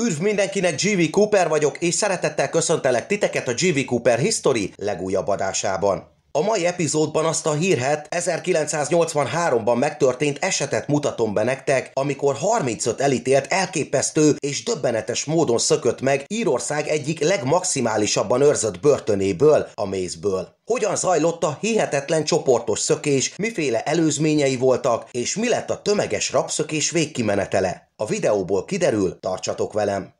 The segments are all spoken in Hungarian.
Üdv mindenkinek, GV Cooper vagyok, és szeretettel köszöntelek titeket a GV Cooper History legújabb adásában. A mai epizódban azt a hírhet 1983-ban megtörtént esetet mutatom be nektek, amikor 35 elítélt elképesztő és döbbenetes módon szökött meg Írország egyik legmaximálisabban őrzött börtönéből, a mézből hogyan zajlott a hihetetlen csoportos szökés, miféle előzményei voltak, és mi lett a tömeges rabszökés végkimenetele. A videóból kiderül, tartsatok velem!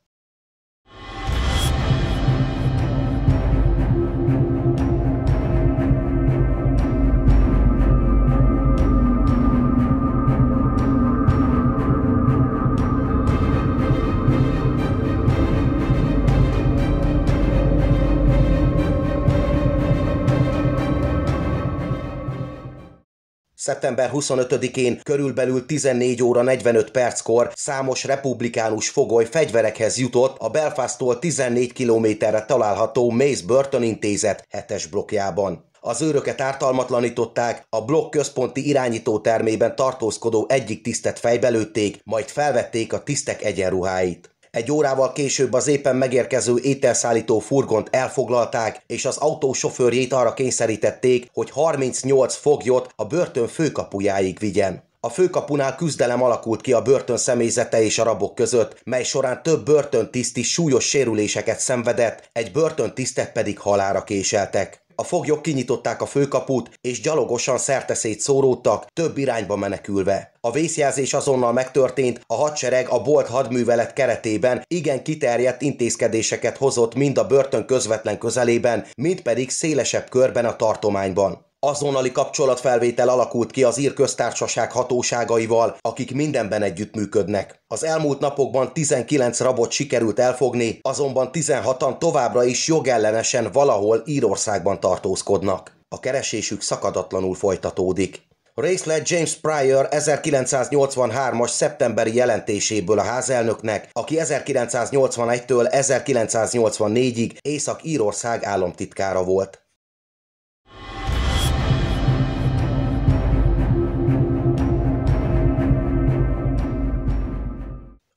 Szeptember 25-én körülbelül 14 óra 45 perckor számos republikánus fogoly fegyverekhez jutott a Belfasttól 14 kilométerre található Mace Burton intézet 7-es blokkjában. Az őröket ártalmatlanították, a blokk központi irányító termében tartózkodó egyik tisztet fejbelőtték, majd felvették a tisztek egyenruháit. Egy órával később az éppen megérkező ételszállító furgont elfoglalták, és az autó sofőrjét arra kényszerítették, hogy 38 foglyot a börtön főkapujáig vigyen. A főkapunál küzdelem alakult ki a börtön személyzete és a rabok között, mely során több tiszt is súlyos sérüléseket szenvedett, egy börtön tisztet pedig halára késeltek. A foglyok kinyitották a főkaput, és gyalogosan szerteszét szóródtak, több irányba menekülve. A vészjelzés azonnal megtörtént, a hadsereg a bolt hadművelet keretében igen kiterjedt intézkedéseket hozott mind a börtön közvetlen közelében, mind pedig szélesebb körben a tartományban. Azonnali kapcsolatfelvétel alakult ki az ír köztársaság hatóságaival, akik mindenben együttműködnek. Az elmúlt napokban 19 rabot sikerült elfogni, azonban 16-an továbbra is jogellenesen valahol Írországban tartózkodnak. A keresésük szakadatlanul folytatódik. Részlet James Pryor 1983-as szeptemberi jelentéséből a házelnöknek, aki 1981-től 1984-ig Észak-Írország államtitkára volt.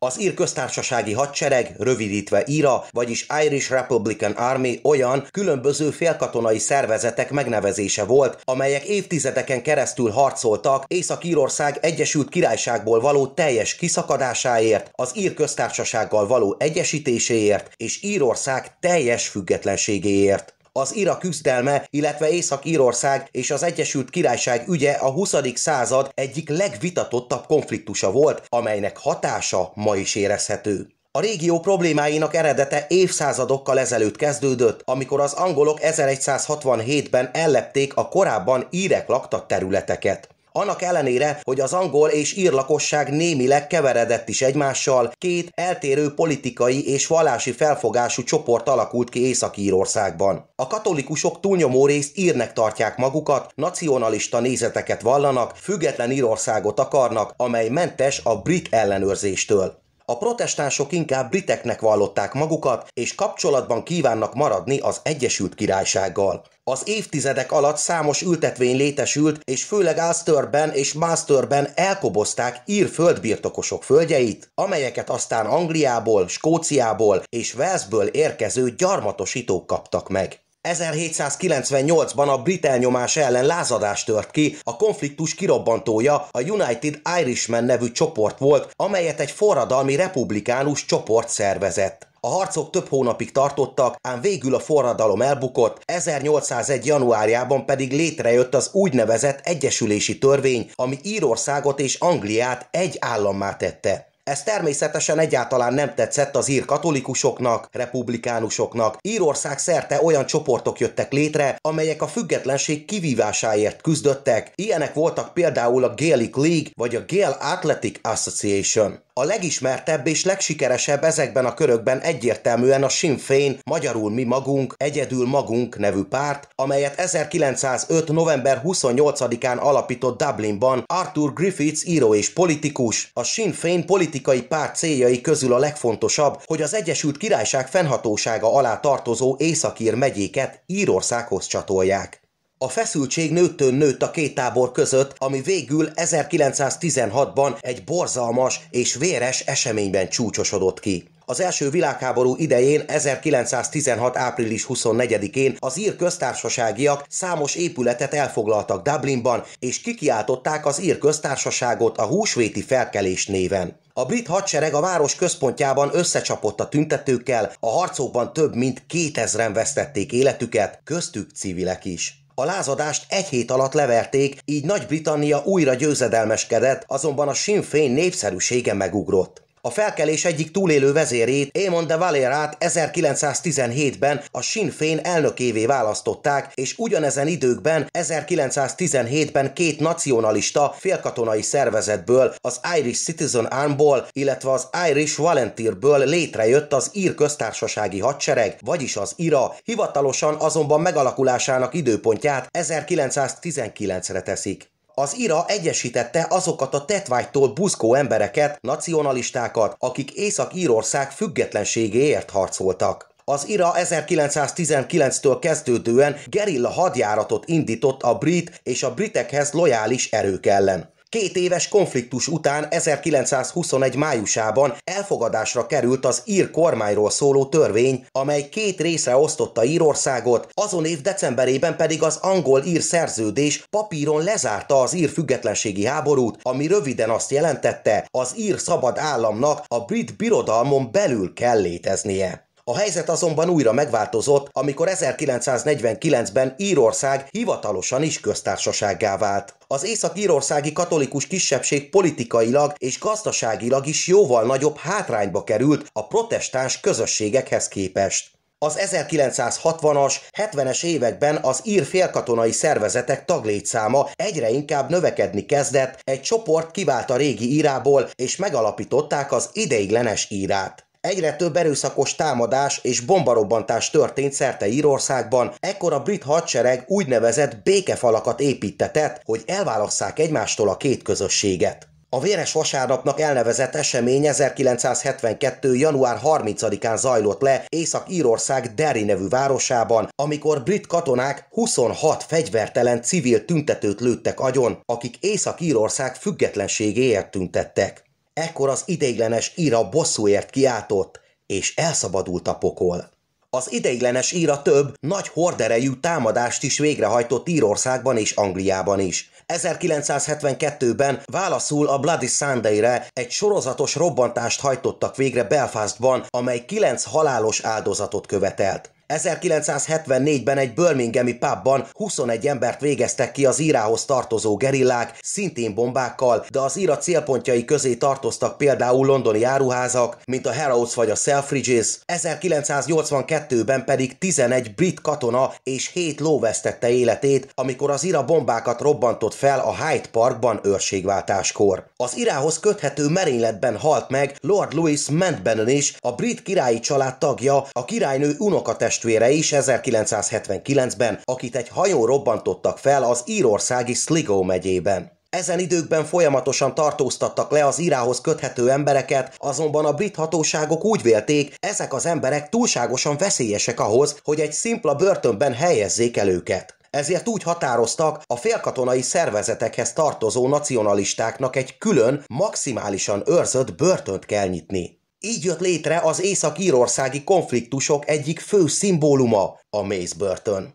Az ír köztársasági hadsereg, rövidítve IRA, vagyis Irish Republican Army olyan különböző félkatonai szervezetek megnevezése volt, amelyek évtizedeken keresztül harcoltak Észak-Írország Egyesült Királyságból való teljes kiszakadásáért, az ír köztársasággal való egyesítéséért és Írország teljes függetlenségéért az Irak küzdelme, illetve Észak-Írország és az Egyesült Királyság ügye a 20. század egyik legvitatottabb konfliktusa volt, amelynek hatása ma is érezhető. A régió problémáinak eredete évszázadokkal ezelőtt kezdődött, amikor az angolok 1167-ben ellepték a korábban írek lakta területeket annak ellenére, hogy az angol és ír lakosság némileg keveredett is egymással, két eltérő politikai és vallási felfogású csoport alakult ki Észak-Írországban. A katolikusok túlnyomó részt írnek tartják magukat, nacionalista nézeteket vallanak, független Írországot akarnak, amely mentes a brit ellenőrzéstől. A protestánsok inkább briteknek vallották magukat, és kapcsolatban kívánnak maradni az Egyesült Királysággal. Az évtizedek alatt számos ültetvény létesült, és főleg Ulsterben és Masterben elkobozták ír földbirtokosok földjeit, amelyeket aztán Angliából, Skóciából és Walesből érkező gyarmatosítók kaptak meg. 1798-ban a brit elnyomás ellen lázadás tört ki, a konfliktus kirobbantója a United Irishmen nevű csoport volt, amelyet egy forradalmi republikánus csoport szervezett. A harcok több hónapig tartottak, ám végül a forradalom elbukott, 1801. januárjában pedig létrejött az úgynevezett egyesülési törvény, ami Írországot és Angliát egy állammá tette. Ez természetesen egyáltalán nem tetszett az ír katolikusoknak, republikánusoknak. Írország szerte olyan csoportok jöttek létre, amelyek a függetlenség kivívásáért küzdöttek. Ilyenek voltak például a Gaelic League vagy a Gael Athletic Association. A legismertebb és legsikeresebb ezekben a körökben egyértelműen a Sinn Féin, magyarul mi magunk, egyedül magunk nevű párt, amelyet 1905. november 28-án alapított Dublinban Arthur Griffiths író és politikus. A Sinn Féin politikus politikai párt céljai közül a legfontosabb, hogy az Egyesült Királyság fennhatósága alá tartozó Északír megyéket Írországhoz csatolják. A feszültség nőttön nőtt a két tábor között, ami végül 1916-ban egy borzalmas és véres eseményben csúcsosodott ki. Az első világháború idején 1916. április 24-én az ír köztársaságiak számos épületet elfoglaltak Dublinban, és kikiáltották az ír köztársaságot a húsvéti felkelés néven. A brit hadsereg a város központjában összecsapott a tüntetőkkel, a harcokban több mint 2000-en vesztették életüket, köztük civilek is. A lázadást egy hét alatt leverték, így Nagy-Britannia újra győzedelmeskedett, azonban a Sinn Féin népszerűsége megugrott. A felkelés egyik túlélő vezérét, Émon de Valerát 1917-ben a Sinn Féin elnökévé választották, és ugyanezen időkben 1917-ben két nacionalista félkatonai szervezetből, az Irish Citizen Armból, illetve az Irish Volunteerből létrejött az ír köztársasági hadsereg, vagyis az IRA, hivatalosan azonban megalakulásának időpontját 1919-re teszik. Az IRA egyesítette azokat a tetvágytól buzkó embereket, nacionalistákat, akik Észak-Írország függetlenségéért harcoltak. Az IRA 1919-től kezdődően gerilla hadjáratot indított a brit és a britekhez lojális erők ellen. Két éves konfliktus után 1921. májusában elfogadásra került az ír kormányról szóló törvény, amely két részre osztotta Írországot, azon év decemberében pedig az angol-ír szerződés papíron lezárta az ír függetlenségi háborút, ami röviden azt jelentette, az ír szabad államnak a brit birodalmon belül kell léteznie. A helyzet azonban újra megváltozott, amikor 1949-ben Írország hivatalosan is köztársasággá vált. Az észak-írországi katolikus kisebbség politikailag és gazdaságilag is jóval nagyobb hátrányba került a protestáns közösségekhez képest. Az 1960-as, 70-es években az ír félkatonai szervezetek taglétszáma egyre inkább növekedni kezdett, egy csoport kivált a régi írából, és megalapították az ideiglenes írát. Egyre több erőszakos támadás és bombarobbantás történt szerte Írországban, ekkor a brit hadsereg úgynevezett békefalakat építetett, hogy elválasszák egymástól a két közösséget. A véres vasárnapnak elnevezett esemény 1972. január 30-án zajlott le Észak-Írország Derry nevű városában, amikor brit katonák 26 fegyvertelen civil tüntetőt lőttek agyon, akik Észak-Írország függetlenségéért tüntettek. Ekkor az ideiglenes íra bosszúért kiáltott, és elszabadult a pokol. Az ideiglenes íra több, nagy horderejű támadást is végrehajtott Írországban és Angliában is. 1972-ben válaszul a Bloody Sunday-re egy sorozatos robbantást hajtottak végre Belfastban, amely kilenc halálos áldozatot követelt. 1974-ben egy Birminghami pubban 21 embert végeztek ki az írához tartozó gerillák, szintén bombákkal, de az íra célpontjai közé tartoztak például londoni áruházak, mint a Harrods vagy a Selfridges, 1982-ben pedig 11 brit katona és 7 ló vesztette életét, amikor az ira bombákat robbantott fel a Hyde Parkban őrségváltáskor. Az irához köthető merényletben halt meg Lord Louis Mentben is, a brit királyi család tagja, a királynő unokatest testvére is 1979-ben, akit egy hajó robbantottak fel az írországi Sligo megyében. Ezen időkben folyamatosan tartóztattak le az írához köthető embereket, azonban a brit hatóságok úgy vélték, ezek az emberek túlságosan veszélyesek ahhoz, hogy egy szimpla börtönben helyezzék el őket. Ezért úgy határoztak, a félkatonai szervezetekhez tartozó nacionalistáknak egy külön, maximálisan őrzött börtönt kell nyitni. Így jött létre az észak-írországi konfliktusok egyik fő szimbóluma, a Mace Burton.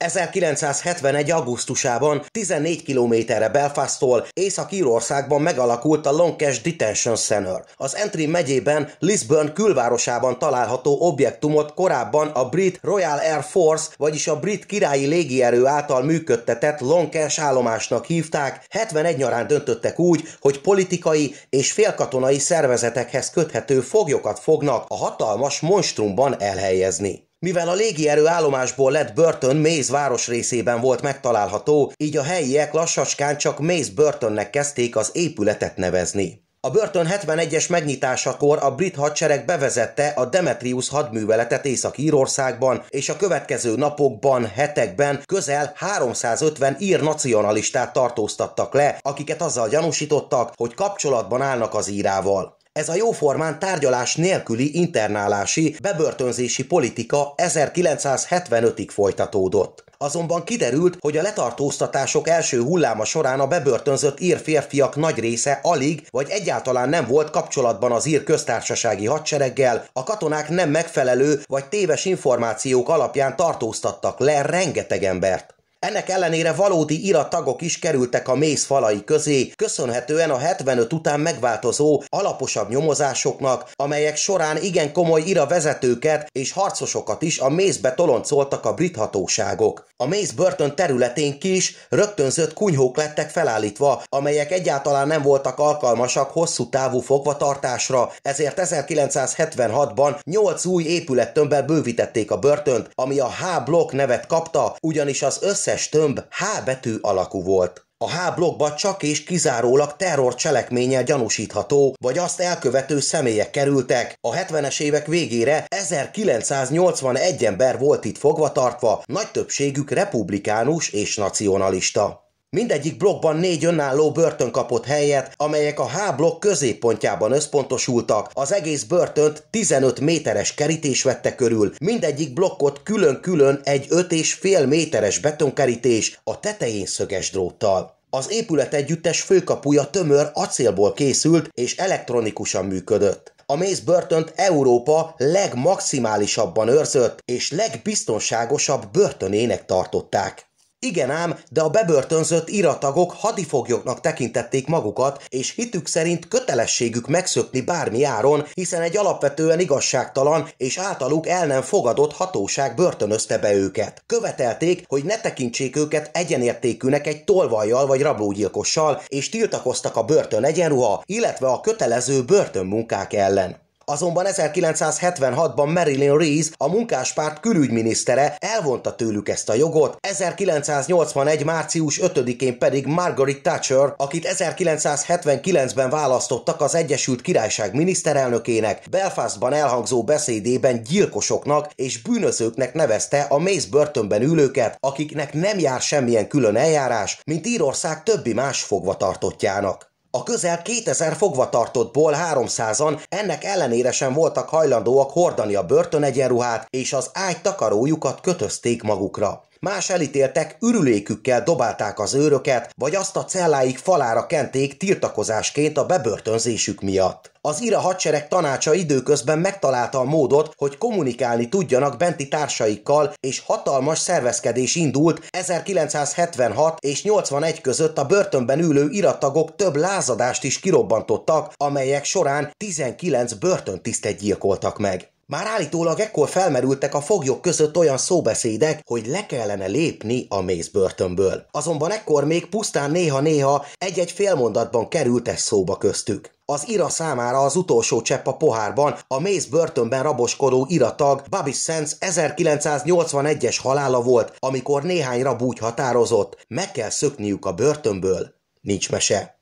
1971. augusztusában 14 kilométerre Belfasttól Észak-Írországban megalakult a Lancash Detention Center. Az Entry megyében Lisburn külvárosában található objektumot korábban a brit Royal Air Force, vagyis a brit királyi légierő által működtetett Lancash állomásnak hívták, 71 nyarán döntöttek úgy, hogy politikai és félkatonai szervezetekhez köthető foglyokat fognak a hatalmas monstrumban elhelyezni. Mivel a légierő állomásból lett Burton Méz részében volt megtalálható, így a helyiek lassacskán csak Méz Burtonnek kezdték az épületet nevezni. A Burton 71-es megnyitásakor a brit hadsereg bevezette a Demetrius hadműveletet Észak-Írországban, és a következő napokban, hetekben közel 350 ír nacionalistát tartóztattak le, akiket azzal gyanúsítottak, hogy kapcsolatban állnak az írával. Ez a jóformán tárgyalás nélküli internálási, bebörtönzési politika 1975-ig folytatódott. Azonban kiderült, hogy a letartóztatások első hulláma során a bebörtönzött ír férfiak nagy része alig vagy egyáltalán nem volt kapcsolatban az ír köztársasági hadsereggel, a katonák nem megfelelő vagy téves információk alapján tartóztattak le rengeteg embert. Ennek ellenére valódi irattagok is kerültek a mész falai közé, köszönhetően a 75 után megváltozó, alaposabb nyomozásoknak, amelyek során igen komoly ira vezetőket és harcosokat is a mézbe toloncoltak a brit hatóságok. A méz börtön területén kis rögtönzött kunyhók lettek felállítva, amelyek egyáltalán nem voltak alkalmasak hosszú távú fogvatartásra, ezért 1976-ban 8 új épülettömbbel bővítették a börtönt, ami a H-blokk nevet kapta, ugyanis az összes összes tömb H betű alakú volt. A H blokkba csak és kizárólag terror cselekménnyel gyanúsítható, vagy azt elkövető személyek kerültek. A 70-es évek végére 1981 ember volt itt fogvatartva, nagy többségük republikánus és nacionalista. Mindegyik blokkban négy önálló börtön kapott helyet, amelyek a H blokk középpontjában összpontosultak, az egész börtönt 15 méteres kerítés vette körül, mindegyik blokkot külön-külön egy 5,5 méteres betonkerítés a tetején szöges dróttal. Az épület együttes főkapuja tömör acélból készült és elektronikusan működött. A börtön Európa legmaximálisabban őrzött és legbiztonságosabb börtönének tartották. Igen ám, de a bebörtönzött iratagok hadifoglyoknak tekintették magukat, és hitük szerint kötelességük megszökni bármi áron, hiszen egy alapvetően igazságtalan és általuk el nem fogadott hatóság börtönözte be őket. Követelték, hogy ne tekintsék őket egyenértékűnek egy tolvajjal vagy rablógyilkossal, és tiltakoztak a börtön egyenruha, illetve a kötelező börtönmunkák ellen. Azonban 1976-ban Marilyn Rees, a munkáspárt külügyminisztere elvonta tőlük ezt a jogot, 1981. március 5-én pedig Margaret Thatcher, akit 1979-ben választottak az Egyesült Királyság miniszterelnökének, Belfastban elhangzó beszédében gyilkosoknak és bűnözőknek nevezte a mész börtönben ülőket, akiknek nem jár semmilyen külön eljárás, mint Írország többi más fogvatartottjának. A közel 2000 fogvatartottból 300-an ennek ellenére sem voltak hajlandóak hordani a börtönegyenruhát, és az ágy takarójukat kötözték magukra. Más elítéltek ürülékükkel dobálták az őröket, vagy azt a celláik falára kenték tiltakozásként a bebörtönzésük miatt. Az ira hadsereg tanácsa időközben megtalálta a módot, hogy kommunikálni tudjanak benti társaikkal, és hatalmas szervezkedés indult 1976 és 81 között a börtönben ülő irattagok több lázadást is kirobbantottak, amelyek során 19 börtöntisztet gyilkoltak meg. Már állítólag ekkor felmerültek a foglyok között olyan szóbeszédek, hogy le kellene lépni a mézbörtönből. Azonban ekkor még pusztán néha-néha egy-egy félmondatban került ez szóba köztük. Az ira számára az utolsó csepp a pohárban a méz börtönben raboskodó iratag Bobby Sands 1981-es halála volt, amikor néhány rab úgy határozott, meg kell szökniük a börtönből, nincs mese.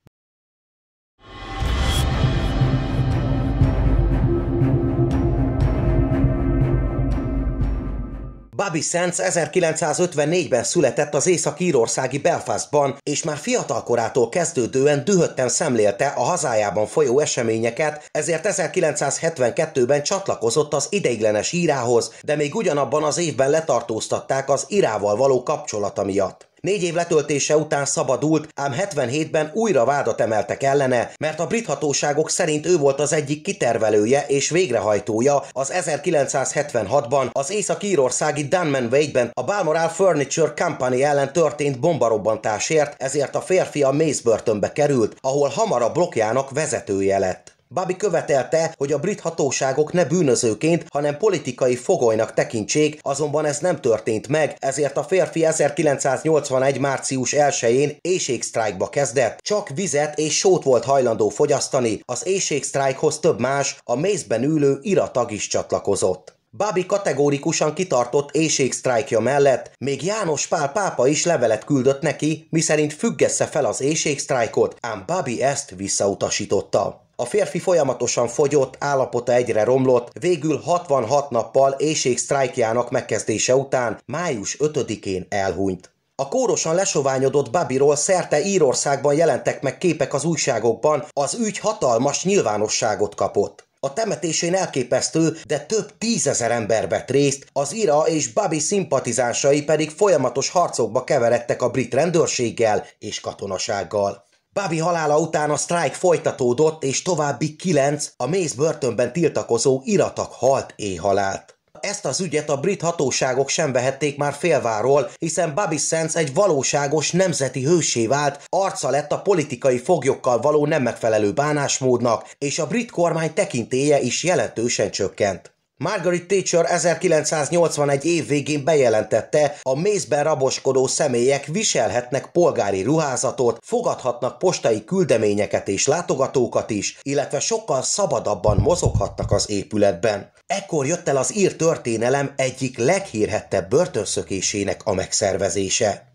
Bobby Sands 1954-ben született az észak-írországi Belfastban, és már fiatal korától kezdődően dühötten szemlélte a hazájában folyó eseményeket, ezért 1972-ben csatlakozott az ideiglenes írához, de még ugyanabban az évben letartóztatták az írával való kapcsolata miatt. Négy év letöltése után szabadult, ám 77-ben újra vádat emeltek ellene, mert a brit hatóságok szerint ő volt az egyik kitervelője és végrehajtója az 1976-ban az észak-írországi Dunmanwade-ben a Balmoral Furniture Company ellen történt bombarobbantásért, ezért a férfi a mézbörtönbe került, ahol hamar a blokjának vezetője lett. Bobby követelte, hogy a brit hatóságok ne bűnözőként, hanem politikai fogolynak tekintsék, azonban ez nem történt meg, ezért a férfi 1981. március 1-én éjségsztrájkba kezdett. Csak vizet és sót volt hajlandó fogyasztani, az éjségsztrájkhoz több más, a mézben ülő iratag is csatlakozott. Bábi kategórikusan kitartott éjségsztrájkja mellett, még János Pál pápa is levelet küldött neki, miszerint függesse fel az éjségsztrájkot, ám Bábi ezt visszautasította. A férfi folyamatosan fogyott, állapota egyre romlott, végül 66 nappal éjség sztrájkjának megkezdése után május 5-én elhunyt. A kórosan lesoványodott Babiról szerte Írországban jelentek meg képek az újságokban, az ügy hatalmas nyilvánosságot kapott. A temetésén elképesztő, de több tízezer ember vett részt, az Ira és Babi szimpatizánsai pedig folyamatos harcokba keveredtek a brit rendőrséggel és katonasággal. Bobby halála után a sztrájk folytatódott, és további kilenc a méz börtönben tiltakozó iratak halt éhalált. Ezt az ügyet a brit hatóságok sem vehették már félváról, hiszen Bobby Sands egy valóságos nemzeti hősé vált, arca lett a politikai foglyokkal való nem megfelelő bánásmódnak, és a brit kormány tekintéje is jelentősen csökkent. Margaret Thatcher 1981 év végén bejelentette, a mézben raboskodó személyek viselhetnek polgári ruházatot, fogadhatnak postai küldeményeket és látogatókat is, illetve sokkal szabadabban mozoghatnak az épületben. Ekkor jött el az ír történelem egyik leghírhettebb börtönszökésének a megszervezése.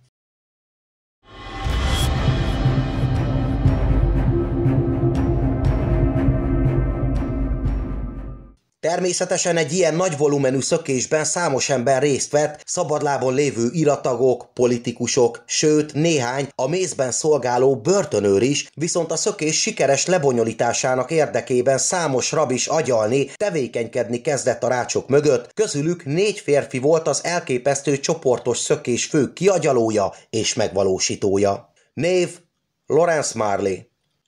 Természetesen egy ilyen nagy volumenű szökésben számos ember részt vett, szabadlábon lévő iratagok, politikusok, sőt néhány a mézben szolgáló börtönőr is, viszont a szökés sikeres lebonyolításának érdekében számos rab is agyalni, tevékenykedni kezdett a rácsok mögött, közülük négy férfi volt az elképesztő csoportos szökés fő kiagyalója és megvalósítója. Név Lawrence Marley,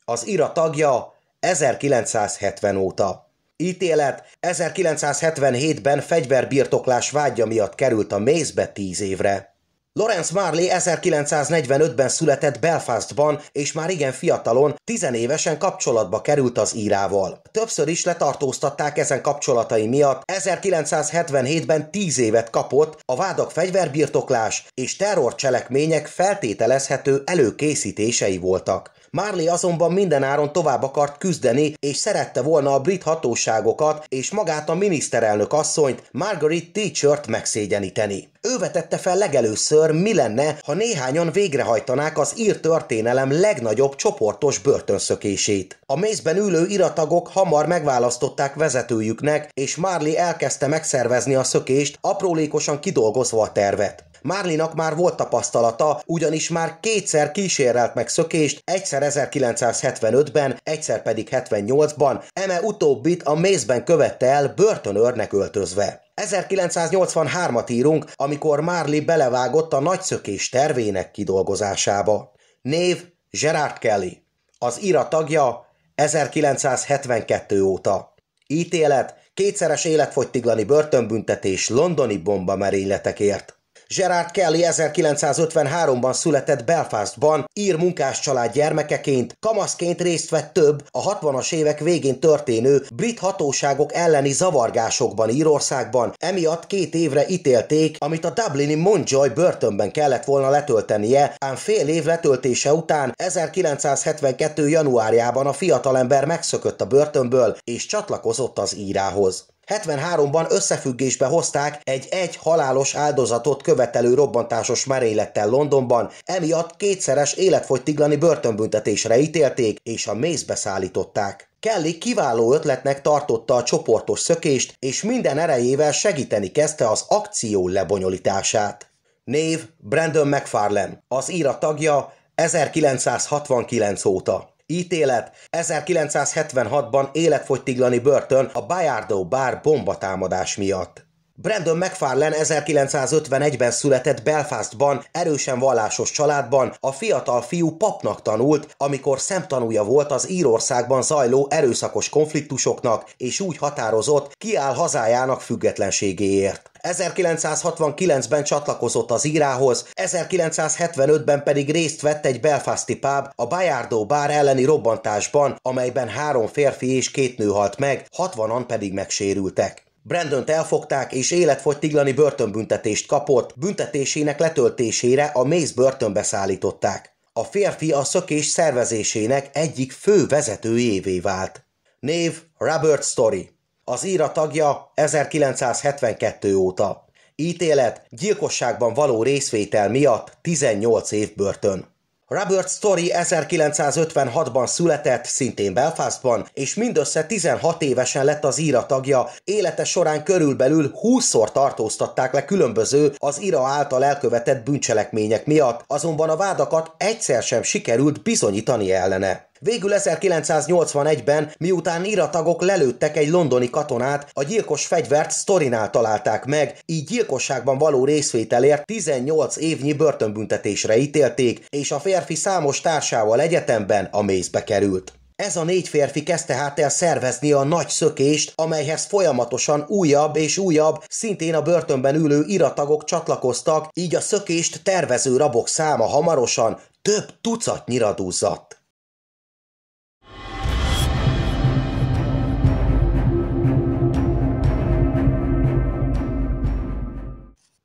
az ira tagja 1970 óta. Ítélet 1977-ben fegyverbirtoklás vágya miatt került a mézbe tíz évre. Lorenz Marley 1945-ben született Belfastban, és már igen fiatalon, tizenévesen kapcsolatba került az írával. Többször is letartóztatták ezen kapcsolatai miatt, 1977-ben 10 évet kapott a vádak fegyverbirtoklás és terrorcselekmények feltételezhető előkészítései voltak. Marley azonban mindenáron tovább akart küzdeni, és szerette volna a brit hatóságokat és magát a miniszterelnök asszonyt, Margaret Thatchert megszégyeníteni. Ő vetette fel legelőször, mi lenne, ha néhányan végrehajtanák az ír történelem legnagyobb csoportos börtönszökését. A mézben ülő iratagok hamar megválasztották vezetőjüknek, és Marley elkezdte megszervezni a szökést, aprólékosan kidolgozva a tervet. Márlinak már volt tapasztalata, ugyanis már kétszer kísérelt meg szökést, egyszer 1975-ben, egyszer pedig 78-ban, eme utóbbit a mézben követte el börtönőrnek öltözve. 1983-at írunk, amikor Márli belevágott a nagyszökés tervének kidolgozásába. Név Gerard Kelly. Az IRA tagja 1972 óta. Ítélet, kétszeres életfogytiglani börtönbüntetés londoni bomba merényletekért. Gerard Kelly 1953-ban született Belfastban, ír munkás család gyermekeként, kamaszként részt vett több a 60-as évek végén történő brit hatóságok elleni zavargásokban Írországban, emiatt két évre ítélték, amit a Dublini Montjoy börtönben kellett volna letöltenie, ám fél év letöltése után 1972. januárjában a fiatalember megszökött a börtönből és csatlakozott az írához. 73-ban összefüggésbe hozták egy egy halálos áldozatot követelő robbantásos merénylettel Londonban, emiatt kétszeres életfogytiglani börtönbüntetésre ítélték, és a mézbe szállították. Kelly kiváló ötletnek tartotta a csoportos szökést, és minden erejével segíteni kezdte az akció lebonyolítását. Név Brandon McFarlane, az íra tagja 1969 óta. Ítélet 1976-ban életfogytiglani börtön a Bayardo bár bombatámadás miatt. Brandon McFarlane 1951-ben született Belfastban, erősen vallásos családban, a fiatal fiú papnak tanult, amikor szemtanúja volt az Írországban zajló erőszakos konfliktusoknak, és úgy határozott, kiáll hazájának függetlenségéért. 1969-ben csatlakozott az írához, 1975-ben pedig részt vett egy belfasti páb a Bajardó bár elleni robbantásban, amelyben három férfi és két nő halt meg, 60-an pedig megsérültek. Brandont elfogták, és életfogytiglani börtönbüntetést kapott, büntetésének letöltésére a Mace börtönbe szállították. A férfi a szökés szervezésének egyik fő vezetőjévé vált. Név Robert Story. Az íra tagja 1972 óta. Ítélet gyilkosságban való részvétel miatt 18 év börtön. Robert Story 1956-ban született, szintén Belfastban, és mindössze 16 évesen lett az íra tagja. Élete során körülbelül 20-szor tartóztatták le különböző az IRA által elkövetett bűncselekmények miatt, azonban a vádakat egyszer sem sikerült bizonyítani ellene. Végül 1981-ben, miután iratagok lelőttek egy londoni katonát, a gyilkos fegyvert Storinál találták meg, így gyilkosságban való részvételért 18 évnyi börtönbüntetésre ítélték, és a férfi számos társával egyetemben a mézbe került. Ez a négy férfi kezdte hát el szervezni a nagy szökést, amelyhez folyamatosan újabb és újabb, szintén a börtönben ülő iratagok csatlakoztak, így a szökést tervező rabok száma hamarosan több tucatnyira duzzadt.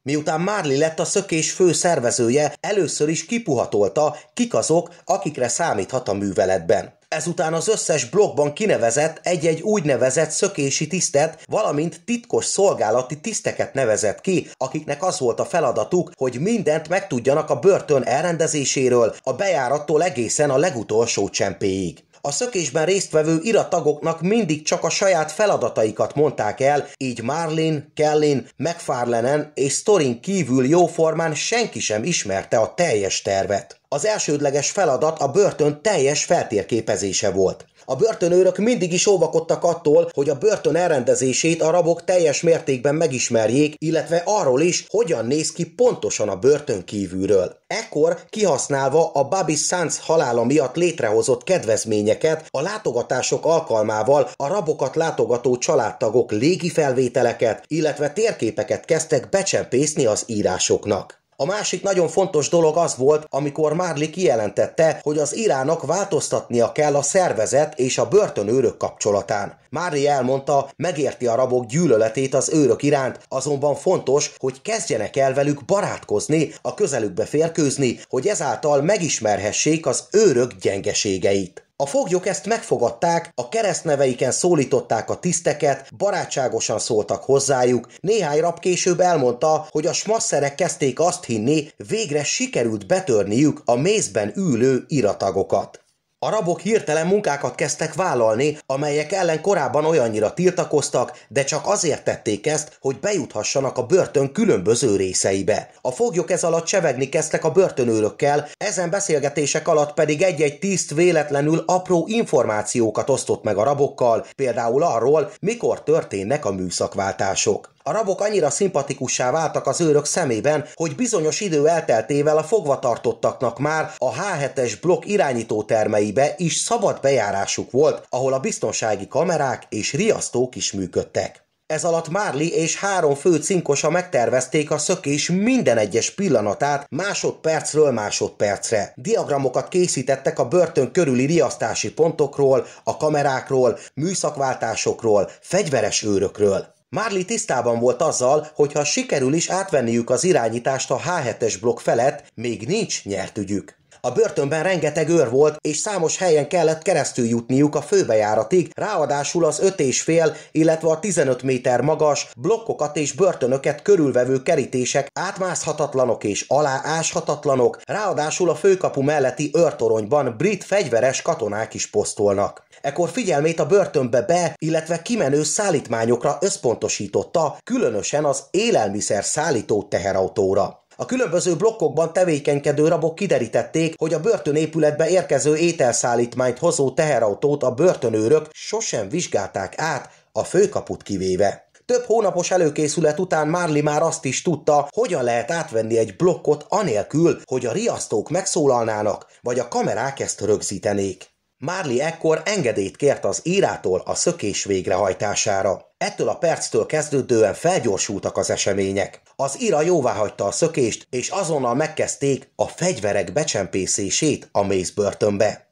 Miután Márli lett a szökés fő szervezője, először is kipuhatolta, kik azok, akikre számíthat a műveletben. Ezután az összes blogban kinevezett egy-egy úgynevezett szökési tisztet, valamint titkos szolgálati tiszteket nevezett ki, akiknek az volt a feladatuk, hogy mindent megtudjanak a börtön elrendezéséről, a bejárattól egészen a legutolsó csempéig. A szökésben résztvevő iratagoknak mindig csak a saját feladataikat mondták el, így Marlin, Kellin, McFarlane-en és Storin kívül jóformán senki sem ismerte a teljes tervet. Az elsődleges feladat a börtön teljes feltérképezése volt. A börtönőrök mindig is óvakodtak attól, hogy a börtön elrendezését a rabok teljes mértékben megismerjék, illetve arról is, hogyan néz ki pontosan a börtön kívülről. Ekkor kihasználva a Babi Sanz halála miatt létrehozott kedvezményeket, a látogatások alkalmával a rabokat látogató családtagok légi felvételeket, illetve térképeket kezdtek becsempészni az írásoknak. A másik nagyon fontos dolog az volt, amikor Márli kijelentette, hogy az Iránnak változtatnia kell a szervezet és a börtönőrök kapcsolatán. Márli elmondta, megérti a rabok gyűlöletét az őrök iránt, azonban fontos, hogy kezdjenek el velük barátkozni, a közelükbe férkőzni, hogy ezáltal megismerhessék az őrök gyengeségeit. A foglyok ezt megfogadták, a keresztneveiken szólították a tiszteket, barátságosan szóltak hozzájuk, néhány rab később elmondta, hogy a smasszerek kezdték azt hinni, végre sikerült betörniük a mézben ülő iratagokat. A rabok hirtelen munkákat kezdtek vállalni, amelyek ellen korábban olyannyira tiltakoztak, de csak azért tették ezt, hogy bejuthassanak a börtön különböző részeibe. A foglyok ez alatt csevegni kezdtek a börtönőrökkel, ezen beszélgetések alatt pedig egy-egy tiszt véletlenül apró információkat osztott meg a rabokkal, például arról, mikor történnek a műszakváltások. A rabok annyira szimpatikussá váltak az őrök szemében, hogy bizonyos idő elteltével a fogvatartottaknak már a H7-es blokk irányító termeibe is szabad bejárásuk volt, ahol a biztonsági kamerák és riasztók is működtek. Ez alatt Márli és három fő cinkosa megtervezték a szökés minden egyes pillanatát másodpercről másodpercre. Diagramokat készítettek a börtön körüli riasztási pontokról, a kamerákról, műszakváltásokról, fegyveres őrökről. Marley tisztában volt azzal, hogy ha sikerül is átvenniük az irányítást a H7-es blokk felett, még nincs nyert ügyük. A börtönben rengeteg őr volt, és számos helyen kellett keresztül jutniuk a főbejáratig, ráadásul az 5 és fél, illetve a 15 méter magas blokkokat és börtönöket körülvevő kerítések átmászhatatlanok és alááshatatlanok, ráadásul a főkapu melletti őrtoronyban brit fegyveres katonák is posztolnak. Ekkor figyelmét a börtönbe be, illetve kimenő szállítmányokra összpontosította, különösen az élelmiszer szállító teherautóra. A különböző blokkokban tevékenykedő rabok kiderítették, hogy a börtönépületbe érkező ételszállítmányt hozó teherautót a börtönőrök sosem vizsgálták át, a főkaput kivéve. Több hónapos előkészület után Márli már azt is tudta, hogyan lehet átvenni egy blokkot anélkül, hogy a riasztók megszólalnának, vagy a kamerák ezt rögzítenék. Márli ekkor engedélyt kért az írától a szökés végrehajtására. Ettől a perctől kezdődően felgyorsultak az események. Az íra jóváhagyta a szökést, és azonnal megkezdték a fegyverek becsempészését a mész börtönbe.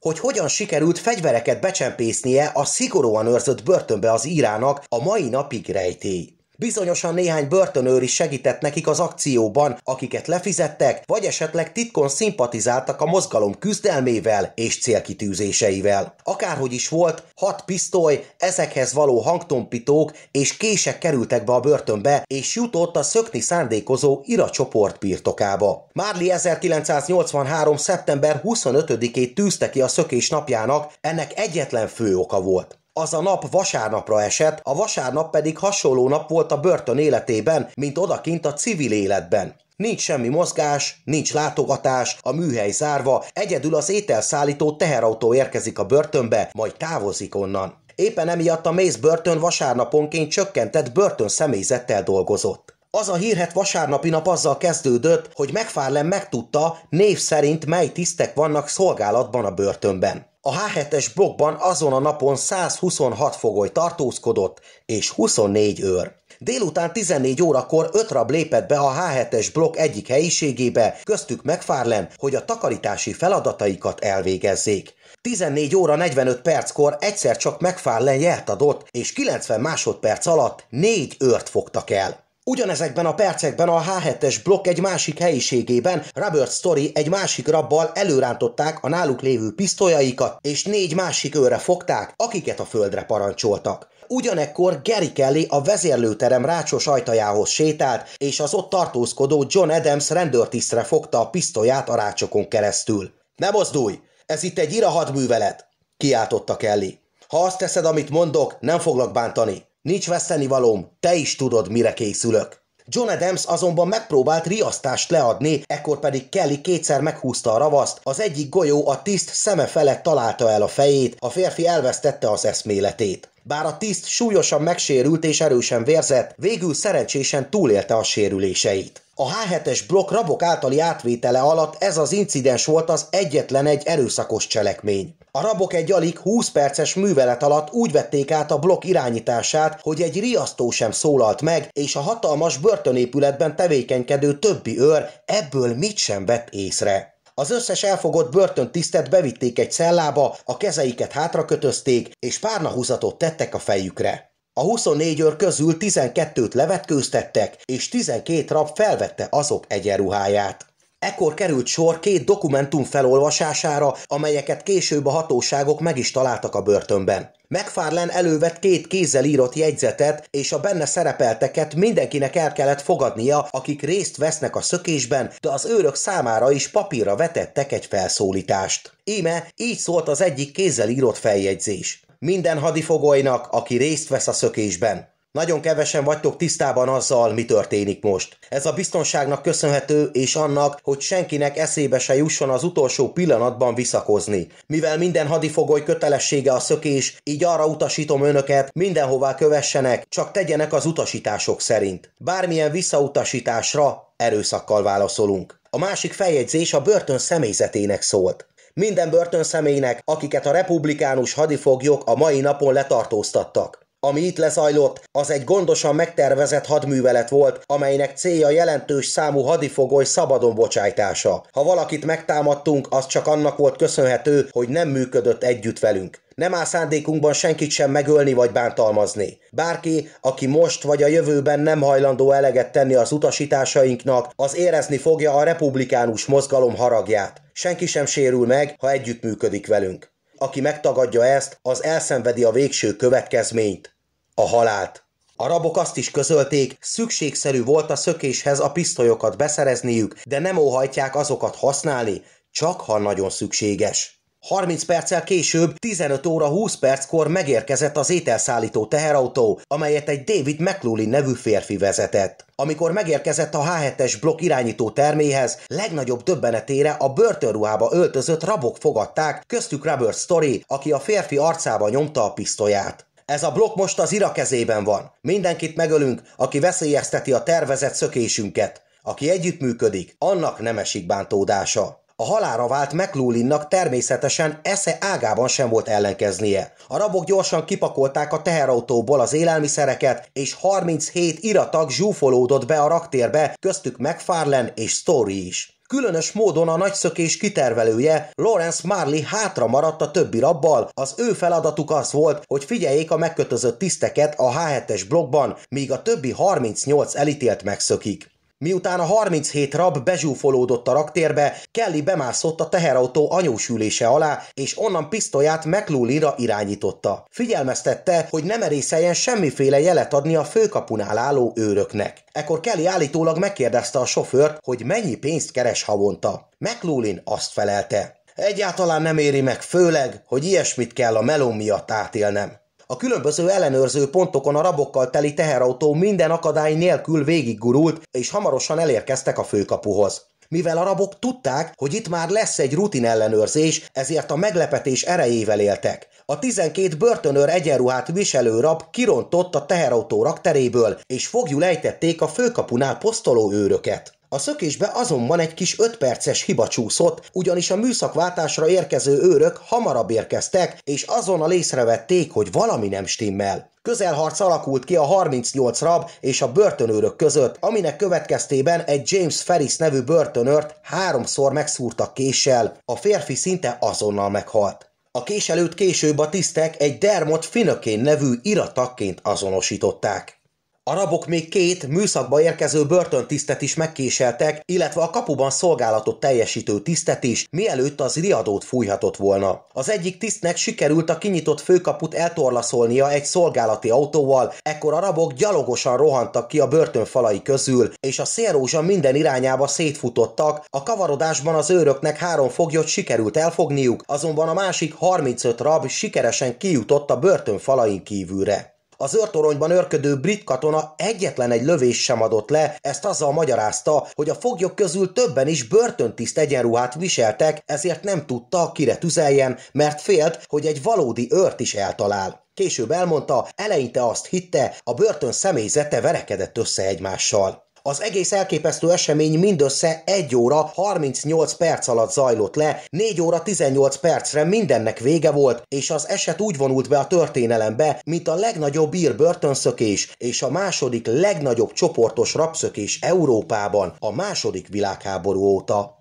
hogy hogyan sikerült fegyvereket becsempésznie a szigorúan őrzött börtönbe az írának a mai napig rejtély. Bizonyosan néhány börtönőr is segített nekik az akcióban, akiket lefizettek, vagy esetleg titkon szimpatizáltak a mozgalom küzdelmével és célkitűzéseivel. Akárhogy is volt, hat pisztoly, ezekhez való hangtompítók és kések kerültek be a börtönbe, és jutott a szökni szándékozó Ira csoport birtokába. Márli 1983. szeptember 25-ét tűzte ki a szökés napjának, ennek egyetlen fő oka volt. Az a nap vasárnapra esett, a vasárnap pedig hasonló nap volt a börtön életében, mint odakint a civil életben. Nincs semmi mozgás, nincs látogatás, a műhely zárva, egyedül az ételszállító teherautó érkezik a börtönbe, majd távozik onnan. Éppen emiatt a Mész börtön vasárnaponként csökkentett börtön személyzettel dolgozott. Az a hírhet vasárnapi nap azzal kezdődött, hogy megfárlen megtudta, név szerint mely tisztek vannak szolgálatban a börtönben. A H7-es blokkban azon a napon 126 fogoly tartózkodott és 24 őr. Délután 14 órakor 5 rab lépett be a H7-es blokk egyik helyiségébe, köztük megfárlen, hogy a takarítási feladataikat elvégezzék. 14 óra 45 perckor egyszer csak megfárlen jelt adott, és 90 másodperc alatt négy őrt fogtak el. Ugyanezekben a percekben a H7-es blokk egy másik helyiségében Robert Story egy másik rabbal előrántották a náluk lévő pisztolyaikat, és négy másik őre fogták, akiket a földre parancsoltak. Ugyanekkor Gary Kelly a vezérlőterem rácsos ajtajához sétált, és az ott tartózkodó John Adams rendőrtisztre fogta a pisztolyát a rácsokon keresztül. Ne mozdulj! Ez itt egy irahadművelet! kiáltotta Kelly. Ha azt teszed, amit mondok, nem foglak bántani. Nincs vesztenivalóm, te is tudod, mire készülök. John Adams azonban megpróbált riasztást leadni, ekkor pedig Kelly kétszer meghúzta a ravaszt, az egyik golyó a tiszt szeme felett találta el a fejét, a férfi elvesztette az eszméletét. Bár a tiszt súlyosan megsérült és erősen vérzett, végül szerencsésen túlélte a sérüléseit. A H7-es blokk rabok általi átvétele alatt ez az incidens volt az egyetlen egy erőszakos cselekmény. A rabok egy alig 20 perces művelet alatt úgy vették át a blokk irányítását, hogy egy riasztó sem szólalt meg, és a hatalmas börtönépületben tevékenykedő többi őr ebből mit sem vett észre. Az összes elfogott börtöntisztet bevitték egy cellába, a kezeiket hátrakötözték, és párnahúzatot tettek a fejükre. A 24 őr közül 12-t levetkőztettek, és 12 rab felvette azok egyenruháját. Ekkor került sor két dokumentum felolvasására, amelyeket később a hatóságok meg is találtak a börtönben. McFarlane elővett két kézzel írott jegyzetet, és a benne szerepelteket mindenkinek el kellett fogadnia, akik részt vesznek a szökésben, de az őrök számára is papírra vetettek egy felszólítást. Íme így szólt az egyik kézzel írott feljegyzés. Minden hadifogolynak, aki részt vesz a szökésben, nagyon kevesen vagytok tisztában azzal, mi történik most. Ez a biztonságnak köszönhető, és annak, hogy senkinek eszébe se jusson az utolsó pillanatban visszakozni. Mivel minden hadifogoly kötelessége a szökés, így arra utasítom önöket, mindenhová kövessenek, csak tegyenek az utasítások szerint. Bármilyen visszautasításra erőszakkal válaszolunk. A másik feljegyzés a börtön személyzetének szólt. Minden börtön személynek, akiket a republikánus hadifoglyok a mai napon letartóztattak. Ami itt lezajlott, az egy gondosan megtervezett hadművelet volt, amelynek célja jelentős számú hadifogoly szabadon bocsájtása. Ha valakit megtámadtunk, az csak annak volt köszönhető, hogy nem működött együtt velünk. Nem áll szándékunkban senkit sem megölni vagy bántalmazni. Bárki, aki most vagy a jövőben nem hajlandó eleget tenni az utasításainknak, az érezni fogja a republikánus mozgalom haragját. Senki sem sérül meg, ha együttműködik velünk. Aki megtagadja ezt, az elszenvedi a végső következményt a halált. A rabok azt is közölték, szükségszerű volt a szökéshez a pisztolyokat beszerezniük, de nem óhajtják azokat használni, csak ha nagyon szükséges. 30 perccel később, 15 óra 20 perckor megérkezett az ételszállító teherautó, amelyet egy David McLuhan nevű férfi vezetett. Amikor megérkezett a H7-es blokk irányító terméhez, legnagyobb döbbenetére a börtönruhába öltözött rabok fogadták, köztük Robert Story, aki a férfi arcába nyomta a pisztolyát. Ez a blokk most az ira kezében van. Mindenkit megölünk, aki veszélyezteti a tervezett szökésünket. Aki együttműködik, annak nem esik bántódása. A halára vált McLulinnak természetesen esze ágában sem volt ellenkeznie. A rabok gyorsan kipakolták a teherautóból az élelmiszereket, és 37 iratag zsúfolódott be a raktérbe, köztük McFarlane és Story is. Különös módon a nagyszökés kitervelője, Lawrence Marley hátra maradt a többi rabbal, az ő feladatuk az volt, hogy figyeljék a megkötözött tiszteket a H7-es blokkban, míg a többi 38 elítélt megszökik. Miután a 37 rab bezsúfolódott a raktérbe, Kelly bemászott a teherautó anyósülése alá, és onnan pisztolyát McLulinra irányította. Figyelmeztette, hogy nem erészeljen semmiféle jelet adni a főkapunál álló őröknek. Ekkor Kelly állítólag megkérdezte a sofőrt, hogy mennyi pénzt keres havonta. McLulin azt felelte. Egyáltalán nem éri meg, főleg, hogy ilyesmit kell a melón miatt átélnem. A különböző ellenőrző pontokon a rabokkal teli teherautó minden akadály nélkül végiggurult, és hamarosan elérkeztek a főkapuhoz. Mivel a rabok tudták, hogy itt már lesz egy rutin ellenőrzés, ezért a meglepetés erejével éltek. A 12 börtönőr egyenruhát viselő rab kirontott a teherautó rakteréből, és fogjul ejtették a főkapunál posztoló őröket. A szökésbe azonban egy kis ötperces hiba csúszott, ugyanis a műszakváltásra érkező őrök hamarabb érkeztek, és azonnal észrevették, hogy valami nem stimmel. Közelharc alakult ki a 38 rab és a börtönőrök között, aminek következtében egy James Ferris nevű börtönört háromszor megszúrtak késsel. A férfi szinte azonnal meghalt. A kés előtt később a tisztek egy Dermot Finökén nevű iratakként azonosították. Arabok még két műszakba érkező börtöntisztet is megkéseltek, illetve a kapuban szolgálatot teljesítő tisztet is, mielőtt az riadót fújhatott volna. Az egyik tisztnek sikerült a kinyitott főkaput eltorlaszolnia egy szolgálati autóval, ekkor arabok gyalogosan rohantak ki a börtönfalai közül, és a szélrózsa minden irányába szétfutottak, a kavarodásban az őröknek három foglyot sikerült elfogniuk, azonban a másik 35 rab sikeresen kijutott a börtönfalain kívülre. Az őrtoronyban örködő brit katona egyetlen egy lövés sem adott le, ezt azzal magyarázta, hogy a foglyok közül többen is börtöntiszt egyenruhát viseltek, ezért nem tudta, kire tüzeljen, mert félt, hogy egy valódi őrt is eltalál. Később elmondta, eleinte azt hitte, a börtön személyzete verekedett össze egymással. Az egész elképesztő esemény mindössze 1 óra 38 perc alatt zajlott le, 4 óra 18 percre mindennek vége volt, és az eset úgy vonult be a történelembe, mint a legnagyobb bír börtönszökés és a második legnagyobb csoportos rabszökés Európában a második világháború óta.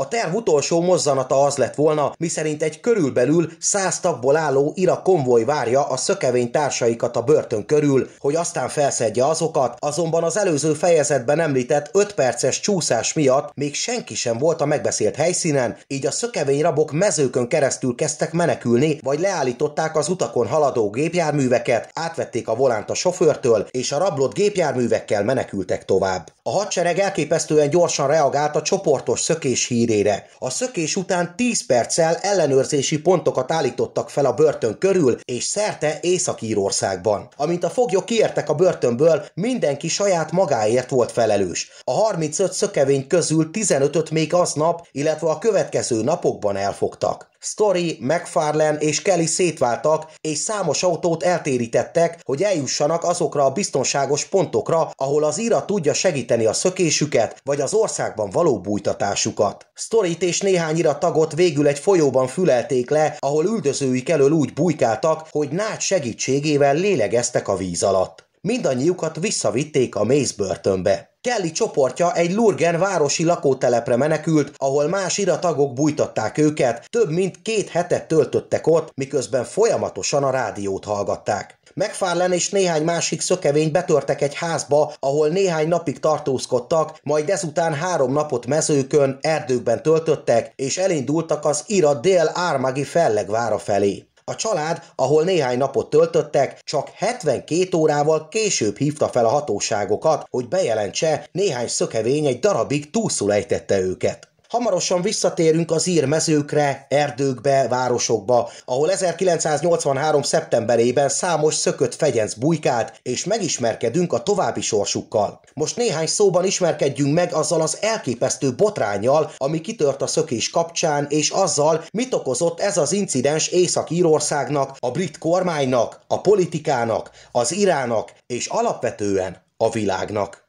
A terv utolsó mozzanata az lett volna, miszerint egy körülbelül száz tagból álló ira konvoj várja a szökevény társaikat a börtön körül, hogy aztán felszedje azokat, azonban az előző fejezetben említett 5 perces csúszás miatt még senki sem volt a megbeszélt helyszínen, így a szökevény rabok mezőkön keresztül kezdtek menekülni, vagy leállították az utakon haladó gépjárműveket, átvették a volánt a sofőrtől, és a rablott gépjárművekkel menekültek tovább. A hadsereg elképesztően gyorsan reagált a csoportos szökéshír hírére. A szökés után 10 perccel ellenőrzési pontokat állítottak fel a börtön körül, és szerte Észak-Írországban. Amint a foglyok kiértek a börtönből, mindenki saját magáért volt felelős. A 35 szökevény közül 15-öt még aznap, illetve a következő napokban elfogtak. Story, McFarlane és Kelly szétváltak, és számos autót eltérítettek, hogy eljussanak azokra a biztonságos pontokra, ahol az ira tudja segíteni a szökésüket, vagy az országban való bújtatásukat. Storyt és néhány tagot végül egy folyóban fülelték le, ahol üldözőik elől úgy bujkáltak, hogy nád segítségével lélegeztek a víz alatt. Mindannyiukat visszavitték a mézbörtönbe. Kelly csoportja egy Lurgen városi lakótelepre menekült, ahol más iratagok bújtatták őket, több mint két hetet töltöttek ott, miközben folyamatosan a rádiót hallgatták. McFarlane és néhány másik szökevény betörtek egy házba, ahol néhány napig tartózkodtak, majd ezután három napot mezőkön, erdőkben töltöttek, és elindultak az Ira dél Ármagi fellegvára felé. A család, ahol néhány napot töltöttek, csak 72 órával később hívta fel a hatóságokat, hogy bejelentse, néhány szökevény egy darabig túlszulejtette őket. Hamarosan visszatérünk az ír mezőkre, erdőkbe, városokba, ahol 1983. szeptemberében számos szökött fegyenc bujkált, és megismerkedünk a további sorsukkal. Most néhány szóban ismerkedjünk meg azzal az elképesztő botrányjal, ami kitört a szökés kapcsán, és azzal, mit okozott ez az incidens Észak-Írországnak, a brit kormánynak, a politikának, az Irának, és alapvetően a világnak.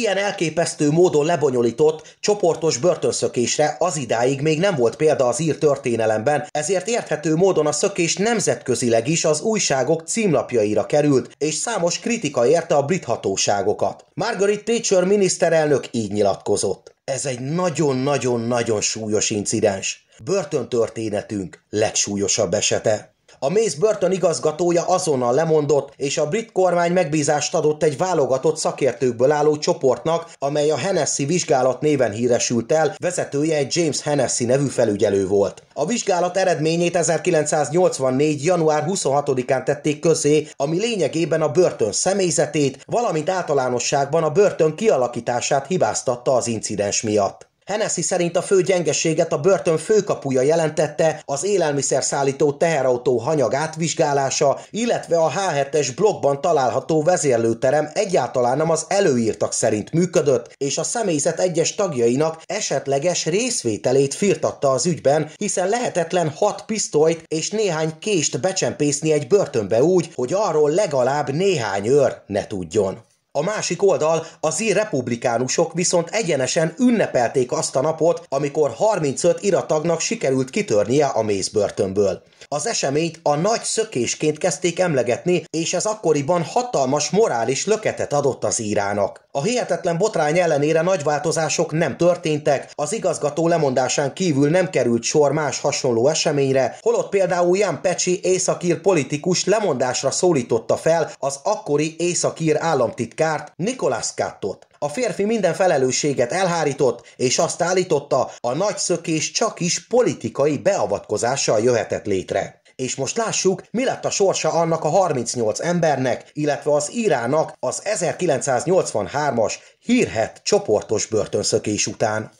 Ilyen elképesztő módon lebonyolított, csoportos börtönszökésre az idáig még nem volt példa az ír történelemben, ezért érthető módon a szökés nemzetközileg is az újságok címlapjaira került, és számos kritika érte a brit hatóságokat. Margaret Thatcher miniszterelnök így nyilatkozott. Ez egy nagyon-nagyon-nagyon súlyos incidens. Börtöntörténetünk legsúlyosabb esete. A Mész börtön igazgatója azonnal lemondott, és a brit kormány megbízást adott egy válogatott szakértőkből álló csoportnak, amely a Hennessy vizsgálat néven híresült el, vezetője egy James Hennessy nevű felügyelő volt. A vizsgálat eredményét 1984. január 26-án tették közé, ami lényegében a börtön személyzetét, valamint általánosságban a börtön kialakítását hibáztatta az incidens miatt. Hennessy szerint a fő gyengeséget a börtön főkapuja jelentette az szállító teherautó hanyag átvizsgálása, illetve a H7-es blokkban található vezérlőterem egyáltalán nem az előírtak szerint működött, és a személyzet egyes tagjainak esetleges részvételét firtatta az ügyben, hiszen lehetetlen hat pisztolyt és néhány kést becsempészni egy börtönbe úgy, hogy arról legalább néhány őr ne tudjon. A másik oldal, az republikánusok viszont egyenesen ünnepelték azt a napot, amikor 35 iratagnak sikerült kitörnie a mézbörtönből. Az eseményt a nagy szökésként kezdték emlegetni, és ez akkoriban hatalmas morális löketet adott az írának. A hihetetlen botrány ellenére nagy változások nem történtek, az igazgató lemondásán kívül nem került sor más hasonló eseményre, holott például Jan Pecsi északír politikus lemondásra szólította fel az akkori északír államtitkár kárt Nikolász Kattot. A férfi minden felelősséget elhárított, és azt állította, a nagy szökés csak is politikai beavatkozással jöhetett létre. És most lássuk, mi lett a sorsa annak a 38 embernek, illetve az Irának az 1983-as hírhet csoportos börtönszökés után.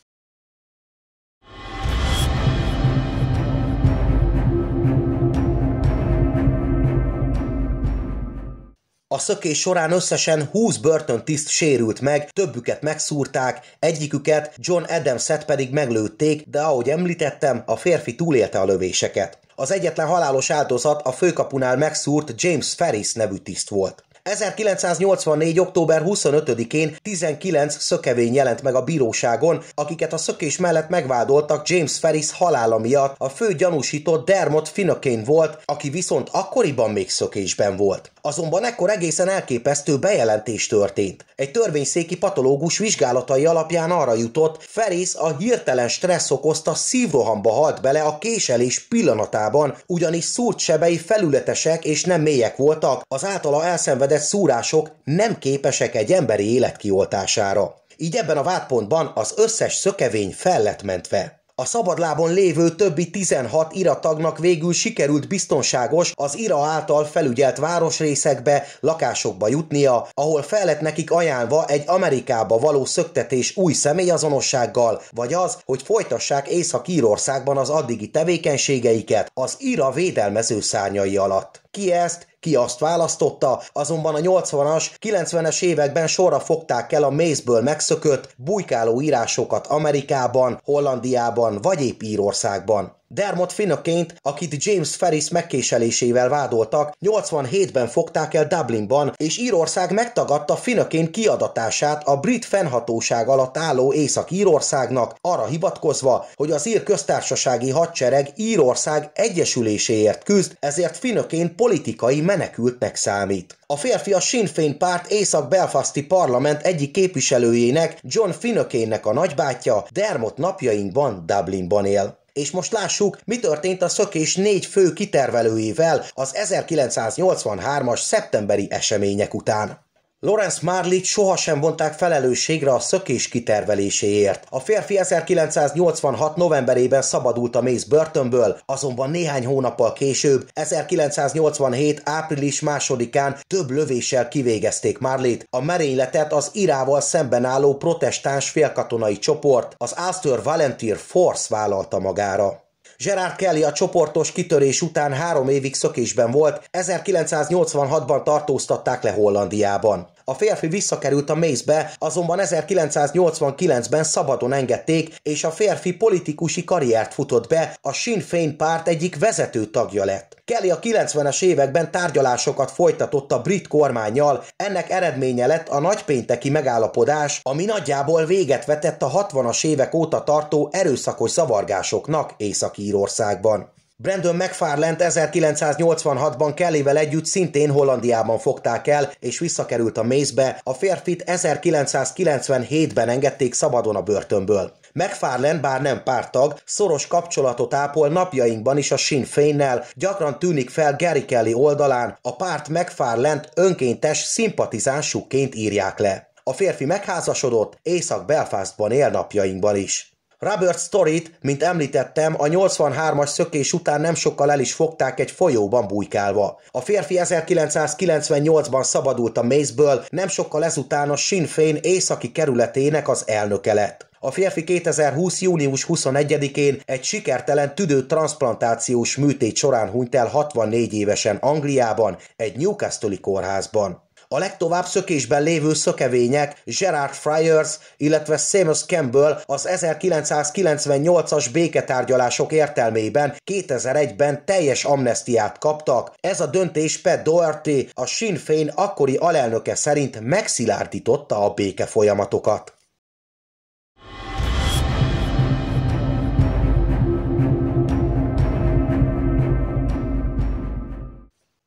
A szökés során összesen 20 börtöntiszt sérült meg, többüket megszúrták, egyiküket, John Adams-et pedig meglőtték, de ahogy említettem, a férfi túlélte a lövéseket. Az egyetlen halálos áldozat a főkapunál megszúrt James Ferris nevű tiszt volt. 1984. október 25-én 19 szökevény jelent meg a bíróságon, akiket a szökés mellett megvádoltak James Ferris halála miatt. A fő gyanúsított Dermot Finnekén volt, aki viszont akkoriban még szökésben volt. Azonban ekkor egészen elképesztő bejelentés történt. Egy törvényszéki patológus vizsgálatai alapján arra jutott, Ferris a hirtelen stressz okozta szívrohamba halt bele a késelés pillanatában, ugyanis szúrt sebei felületesek és nem mélyek voltak, az általa elszenvedett szenvedett szúrások nem képesek egy emberi élet kioltására. Így ebben a vádpontban az összes szökevény fel lett mentve. A szabadlábon lévő többi 16 iratagnak végül sikerült biztonságos, az IRA által felügyelt városrészekbe, lakásokba jutnia, ahol fel lett nekik ajánlva egy Amerikába való szöktetés új személyazonossággal, vagy az, hogy folytassák Észak-Írországban az addigi tevékenységeiket az IRA védelmező szárnyai alatt. Ki ezt ki azt választotta, azonban a 80-as, 90-es években sorra fogták el a mézből megszökött, bujkáló írásokat Amerikában, Hollandiában vagy épp Írországban. Dermot Finnoként, akit James Ferris megkéselésével vádoltak, 87-ben fogták el Dublinban, és Írország megtagadta Finnokén kiadatását a brit fennhatóság alatt álló Észak-Írországnak, arra hivatkozva, hogy az ír köztársasági hadsereg Írország egyesüléséért küzd, ezért Finnokén politikai menekültnek számít. A férfi a Sinn Féin párt Észak-Belfasti parlament egyik képviselőjének, John Finnokénnek a nagybátyja, Dermot napjainkban Dublinban él. És most lássuk, mi történt a szökés négy fő kitervelőjével az 1983-as szeptemberi események után. Lorenz Márlit sohasem vonták felelősségre a szökés kiterveléséért. A férfi 1986. novemberében szabadult a mész börtönből, azonban néhány hónappal később, 1987. április másodikán több lövéssel kivégezték Marlit. A merényletet az Irával szemben álló protestáns félkatonai csoport, az Astor Volunteer Force vállalta magára. Gerard Kelly a csoportos kitörés után három évig szökésben volt, 1986-ban tartóztatták le Hollandiában. A férfi visszakerült a mézbe, azonban 1989-ben szabadon engedték, és a férfi politikusi karriert futott be, a Sinn Féin párt egyik vezető tagja lett. Kelly a 90-es években tárgyalásokat folytatott a brit kormányjal, ennek eredménye lett a nagypénteki megállapodás, ami nagyjából véget vetett a 60-as évek óta tartó erőszakos zavargásoknak Észak-Írországban. Brandon McFarland 1986-ban Kellyvel együtt szintén Hollandiában fogták el, és visszakerült a mézbe, a férfit 1997-ben engedték szabadon a börtönből. McFarland, bár nem pártag, szoros kapcsolatot ápol napjainkban is a Sinn Fénnel, gyakran tűnik fel Gary Kelly oldalán, a párt McFarland önkéntes szimpatizánsukként írják le. A férfi megházasodott, Észak-Belfastban él napjainkban is. Robert Storyt, mint említettem, a 83-as szökés után nem sokkal el is fogták egy folyóban bujkálva. A férfi 1998-ban szabadult a mézből, nem sokkal ezután a Sinn Féin északi kerületének az elnöke lett. A férfi 2020. június 21-én egy sikertelen tüdő transplantációs műtét során hunyt el 64 évesen Angliában, egy Newcastle-i kórházban. A legtovább szökésben lévő szökevények Gerard Friars, illetve Seamus Campbell az 1998-as béketárgyalások értelmében 2001-ben teljes amnestiát kaptak. Ez a döntés Pat Doherty, a Sinn Féin akkori alelnöke szerint megszilárdította a béke folyamatokat.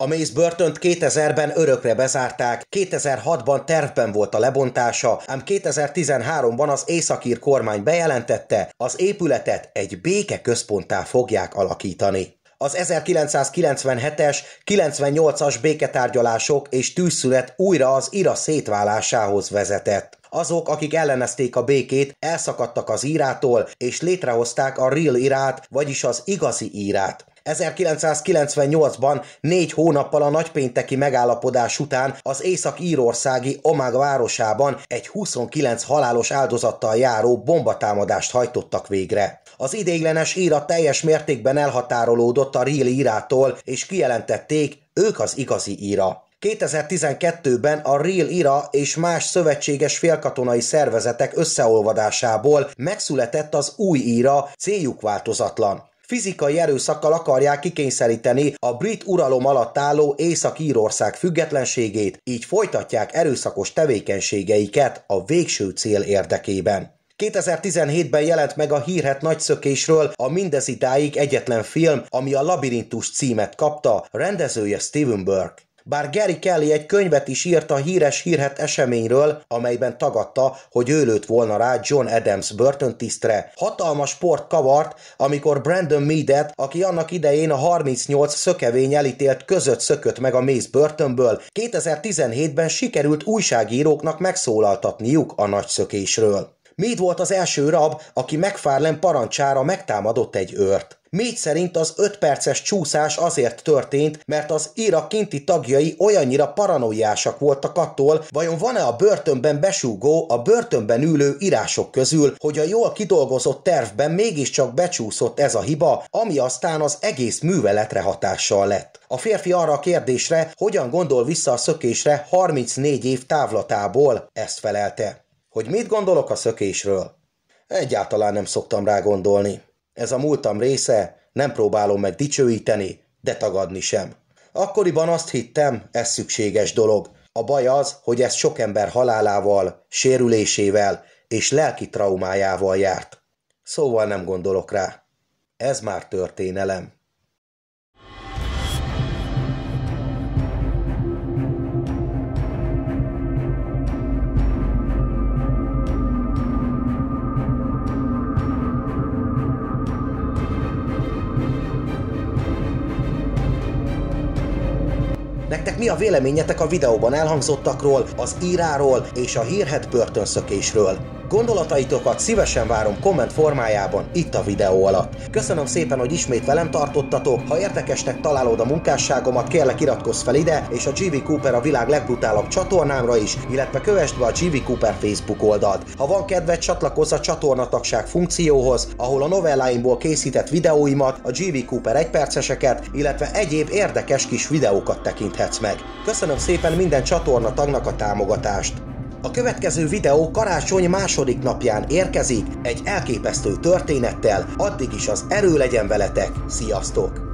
A Mace börtönt 2000-ben örökre bezárták, 2006-ban tervben volt a lebontása, ám 2013-ban az északír kormány bejelentette, az épületet egy béke központtá fogják alakítani az 1997-es, 98-as béketárgyalások és tűzszület újra az IRA szétválásához vezetett. Azok, akik ellenezték a békét, elszakadtak az írától, és létrehozták a real írát, vagyis az igazi írát. 1998-ban négy hónappal a nagypénteki megállapodás után az észak-írországi Omag városában egy 29 halálos áldozattal járó bombatámadást hajtottak végre. Az ideiglenes íra teljes mértékben elhatárolódott a Real írától, és kijelentették, ők az igazi íra. 2012-ben a Real IRA és más szövetséges félkatonai szervezetek összeolvadásából megszületett az új IRA, céljuk változatlan fizikai erőszakkal akarják kikényszeríteni a brit uralom alatt álló Észak-Írország függetlenségét, így folytatják erőszakos tevékenységeiket a végső cél érdekében. 2017-ben jelent meg a hírhet nagyszökésről a mindezidáig egyetlen film, ami a Labirintus címet kapta, rendezője Steven Burke bár Gary Kelly egy könyvet is írt a híres hírhet eseményről, amelyben tagadta, hogy ő lőtt volna rá John Adams börtöntisztre. Hatalmas sport kavart, amikor Brandon Meadet, aki annak idején a 38 szökevény elítélt között szökött meg a méz börtönből, 2017-ben sikerült újságíróknak megszólaltatniuk a nagyszökésről. Méd volt az első rab, aki megfárlen parancsára megtámadott egy őrt. Méd szerint az ötperces perces csúszás azért történt, mert az ira kinti tagjai olyannyira paranoiásak voltak attól, vajon van-e a börtönben besúgó, a börtönben ülő írások közül, hogy a jól kidolgozott tervben mégiscsak becsúszott ez a hiba, ami aztán az egész műveletre hatással lett. A férfi arra a kérdésre, hogyan gondol vissza a szökésre 34 év távlatából, ezt felelte hogy mit gondolok a szökésről. Egyáltalán nem szoktam rá gondolni. Ez a múltam része, nem próbálom meg dicsőíteni, de tagadni sem. Akkoriban azt hittem, ez szükséges dolog. A baj az, hogy ez sok ember halálával, sérülésével és lelki traumájával járt. Szóval nem gondolok rá. Ez már történelem. a véleményetek a videóban elhangzottakról, az íráról és a hírhet börtönszökésről. Gondolataitokat szívesen várom komment formájában itt a videó alatt. Köszönöm szépen, hogy ismét velem tartottatok, ha érdekesnek találod a munkásságomat, kérlek iratkozz fel ide, és a GV Cooper a világ legbrutálabb csatornámra is, illetve kövessd be a GV Cooper Facebook oldalt. Ha van kedved, csatlakozz a csatornatagság funkcióhoz, ahol a novelláimból készített videóimat, a GV Cooper egyperceseket, illetve egyéb érdekes kis videókat tekinthetsz meg. Köszönöm szépen minden csatornatagnak a támogatást! A következő videó karácsony második napján érkezik egy elképesztő történettel, addig is az erő legyen veletek, sziasztok!